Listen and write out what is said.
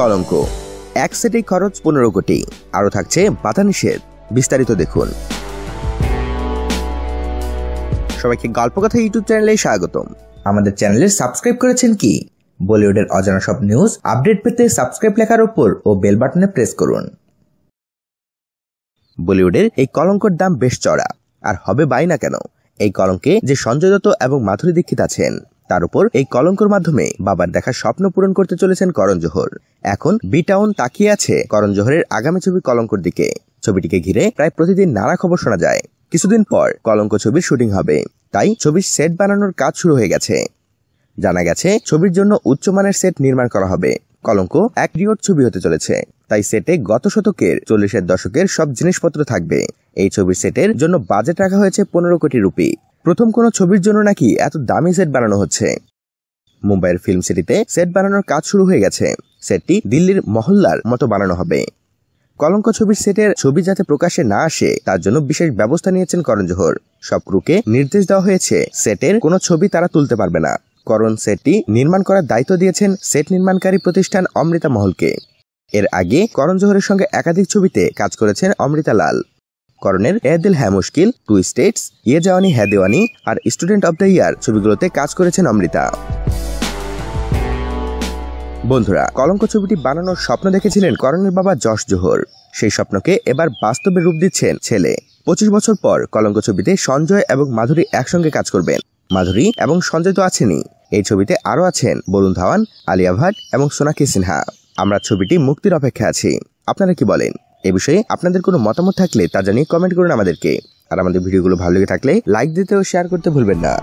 কলঙ্ক এক সেটে খরচ পনেরো কোটি আরও থাকছে বাধা নিষেধ বিস্তারিত দেখুন সবাইকে গল্প কথা ইউটিউব চ্যানেলে স্বাগতম আমাদের চ্যানেলে সাবস্ক্রাইব করেছেন কি বলিউডের অজানা সব নিউজ আপডেট পেতে সাবস্ক্রাইব লেখার উপর ও বেল বাটনে প্রেস করুন বলিউডের এই কলঙ্কর দাম বেশ চড়া আর হবে বাই না কেন এই কলঙ্কে যে সঞ্জয় দত্ত এবং মাধুরী দীক্ষিত আছেন তার উপর এই কলঙ্কর মাধ্যমে বাবার দেখা স্বপ্ন পূরণ করতে চলেছেন করণ জোহর এখন বি টাউন তাকিয়ে আছে করণ জোহরের আগামী ছবি কলঙ্কর দিকে ছবিটিকে ঘিরে প্রায় প্রতিদিন নানা খবর শোনা যায় কিছুদিন পর কলঙ্ক ছবির শুটিং হবে তাই ছবির সেট বানানোর কাজ শুরু হয়ে গেছে জানা গেছে ছবির জন্য উচ্চমানের সেট নির্মাণ করা হবে কলঙ্ক এক রিওর ছবি হতে চলেছে তাই সেটে গত শতকের চল্লিশের দশকের সব জিনিসপত্র থাকবে এই ছবির সেটের জন্য বাজেট রাখা হয়েছে পনেরো কোটি রুপি প্রথম কোনো ছবির জন্য নাকি এত দামি সেট বানানো হচ্ছে মুম্বাইয়ের ফিল্ম সিটিতে সেট বানানোর কাজ শুরু হয়ে গেছে সেটটি দিল্লির মহল্লার মতো বানানো হবে কলঙ্ক ছবির সেটের ছবি যাতে প্রকাশে না আসে তার জন্য বিশেষ ব্যবস্থা নিয়েছেন করণ জোহর সব ক্রুকে নির্দেশ দেওয়া হয়েছে সেটের কোনো ছবি তারা তুলতে পারবে না করণ সেটটি নির্মাণ করার দায়িত্ব দিয়েছেন সেট নির্মাণকারী প্রতিষ্ঠান অমৃতা মহলকে এর আগে করণ জোহরের সঙ্গে একাধিক ছবিতে কাজ করেছেন অমৃতা লাল করণের এ দিল হ্যা মুশকিল টু স্টেটস ইয়ে জাওয়ানি হ্যা দেওয়ানি আর স্টুডেন্ট অব দ্য ইয়ার ছবিগুলোতে কাজ করেছেন অমৃতা বন্ধুরা কলঙ্ক ছবিটি বানানোর স্বপ্ন দেখেছিলেন করণের বাবা যশ জোহর সেই স্বপ্নকে এবার বাস্তবে রূপ দিচ্ছেন ছেলে পঁচিশ বছর পর কলঙ্ক ছবিতে সঞ্জয় এবং মাধুরী একসঙ্গে কাজ করবেন মাধুরী এবং সঞ্জয় তো আছেনই এই ছবিতে আরও আছেন বরুণ ধাওয়ান আলিয়া ভাট এবং সোনাক্ষী সিনহা আমরা ছবিটি মুক্তির অপেক্ষা আছি আপনারা কি বলেন এ বিষয়ে আপনাদের কোনো মতামত থাকলে তা জানিয়ে কমেন্ট করুন আমাদেরকে আর আমাদের ভিডিওগুলো ভালো লেগে থাকলে লাইক দিতে ও শেয়ার করতে ভুলবেন না